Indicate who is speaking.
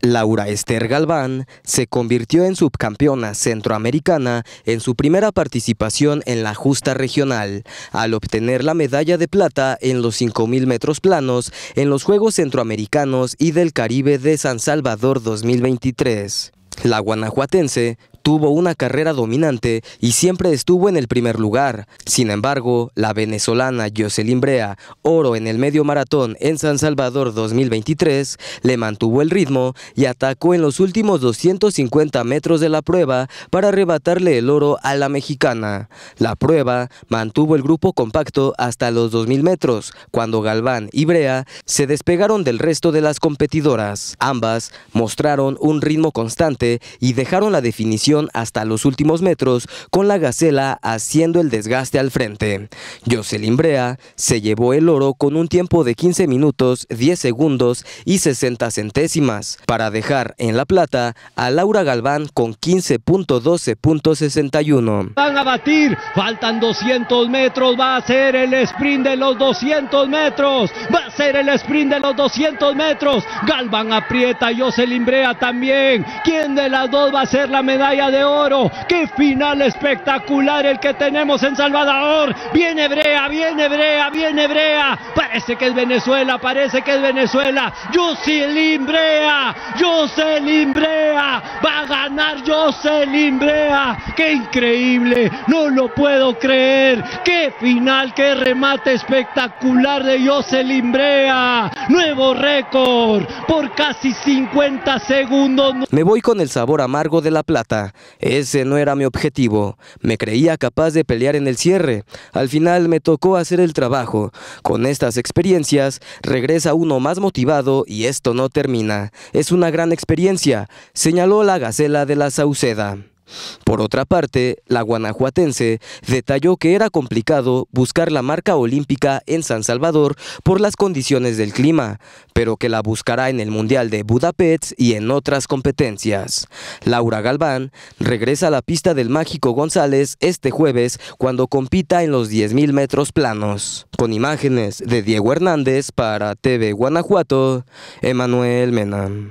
Speaker 1: Laura Esther Galván se convirtió en subcampeona centroamericana en su primera participación en la justa regional, al obtener la medalla de plata en los 5.000 metros planos en los Juegos Centroamericanos y del Caribe de San Salvador 2023. La guanajuatense tuvo una carrera dominante y siempre estuvo en el primer lugar. Sin embargo, la venezolana Jocelyn Brea, oro en el medio maratón en San Salvador 2023, le mantuvo el ritmo y atacó en los últimos 250 metros de la prueba para arrebatarle el oro a la mexicana. La prueba mantuvo el grupo compacto hasta los 2000 metros, cuando Galván y Brea se despegaron del resto de las competidoras. Ambas mostraron un ritmo constante y dejaron la definición hasta los últimos metros, con la Gacela haciendo el desgaste al frente. Jocelyn Brea se llevó el oro con un tiempo de 15 minutos, 10 segundos y 60 centésimas, para dejar en la plata a Laura Galván con 15.12.61.
Speaker 2: Van a batir, faltan 200 metros, va a ser el sprint de los 200 metros, va el sprint de los 200 metros. Galván aprieta, Jocelyn Limbrea también. ¿Quién de las dos va a ser la medalla de oro? ¡Qué final espectacular el que tenemos en Salvador! Viene Brea, viene Brea, viene Brea. Parece que es Venezuela, parece que es Venezuela. Jocelyn Limbrea. Jocelyn Limbrea Va a ganar Jocelyn Limbrea. ¡Qué increíble! No lo puedo creer. ¡Qué final, qué remate espectacular de Jocelyn limbrea. Nuevo récord por casi 50 segundos.
Speaker 1: Me voy con el sabor amargo de la plata. Ese no era mi objetivo. Me creía capaz de pelear en el cierre. Al final me tocó hacer el trabajo. Con estas experiencias regresa uno más motivado y esto no termina. Es una gran experiencia, señaló la Gacela de la Sauceda. Por otra parte, la guanajuatense detalló que era complicado buscar la marca olímpica en San Salvador por las condiciones del clima, pero que la buscará en el Mundial de Budapest y en otras competencias. Laura Galván regresa a la pista del Mágico González este jueves cuando compita en los 10.000 metros planos. Con imágenes de Diego Hernández para TV Guanajuato, Emanuel Menam.